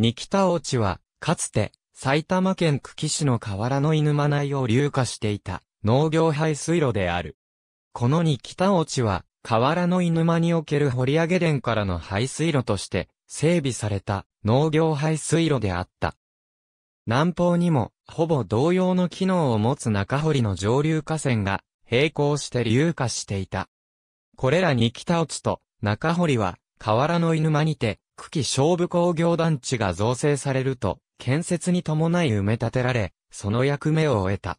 ニキタオチは、かつて、埼玉県久喜市の河原の犬間内を流下していた農業排水路である。このニキタオチは、河原の犬間における掘り上げ田からの排水路として整備された農業排水路であった。南方にもほぼ同様の機能を持つ中堀の上流河川が並行して流下していた。これらに北落ちと中堀は河原の犬間にて久喜勝負工業団地が造成されると、建設に伴い埋め立てられ、その役目を終えた。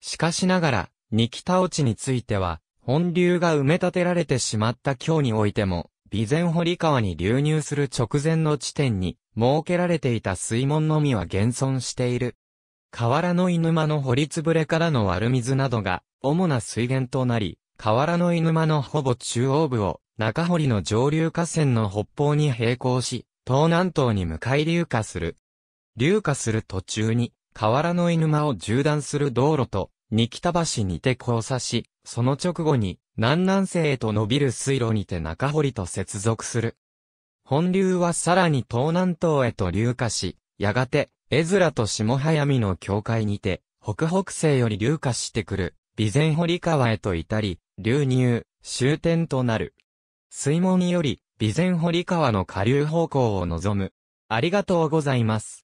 しかしながら、二木田落ちについては、本流が埋め立てられてしまった今日においても、備前堀川に流入する直前の地点に、設けられていた水門のみは現存している。河原の犬間の掘りつぶれからの悪水などが、主な水源となり、河原の犬間のほぼ中央部を、中堀の上流河川の北方に並行し、東南東に向かい流下する。流下する途中に、河原の犬間を縦断する道路と、二北橋にて交差し、その直後に、南南西へと伸びる水路にて中堀と接続する。本流はさらに東南東へと流下し、やがて、絵面と下早見の境界にて、北北西より流下してくる、備前堀川へと至り、流入、終点となる。水門により備前堀川の下流方向を望む。ありがとうございます。